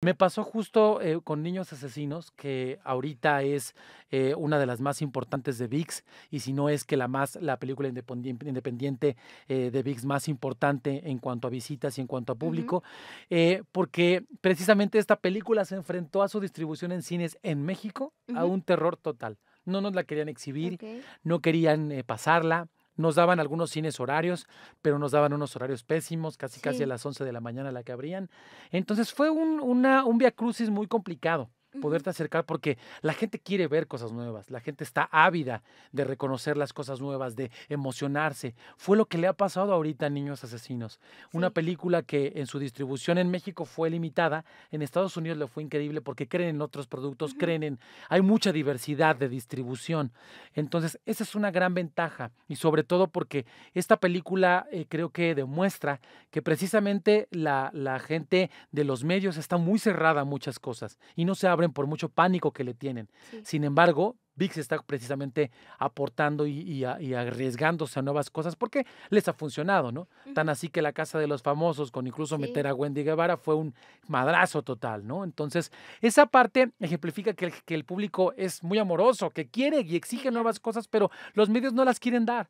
Me pasó justo eh, con Niños Asesinos, que ahorita es eh, una de las más importantes de VIX, y si no es que la más, la película independiente, eh, de VIX más importante en cuanto a visitas y en cuanto a público, porque precisamente esta película se enfrentó a su distribución en cines en México a un terror total. No nos la querían exhibir, no querían pasarla nos daban algunos cines horarios, pero nos daban unos horarios pésimos, casi casi a las 11 de la mañana la que abrían. Entonces fue un, una, un via crucis muy complicado poderte acercar porque la gente quiere ver cosas nuevas, la gente está ávida de reconocer las cosas nuevas, de emocionarse. Fue lo que le ha pasado ahorita a Niños Asesinos, una película que en su distribución en México fue limitada, en Estados Unidos le fue increíble porque creen en otros productos, creen en hay mucha diversidad de distribución. Entonces, esa es una gran ventaja y sobre todo porque esta película eh, creo que demuestra que precisamente la, la gente de los medios está muy cerrada a muchas cosas y no se habla por mucho pánico que le tienen. Sin embargo, VIX está precisamente aportando y, arriesgándose a nuevas cosas porque les ha funcionado, ¿no? Tan así que la Casa de los Famosos, con incluso meter a Wendy Guevara, fue un madrazo total, ¿no? Entonces, esa parte ejemplifica que el público es muy amoroso, que quiere y exige nuevas cosas, pero los medios no las quieren dar.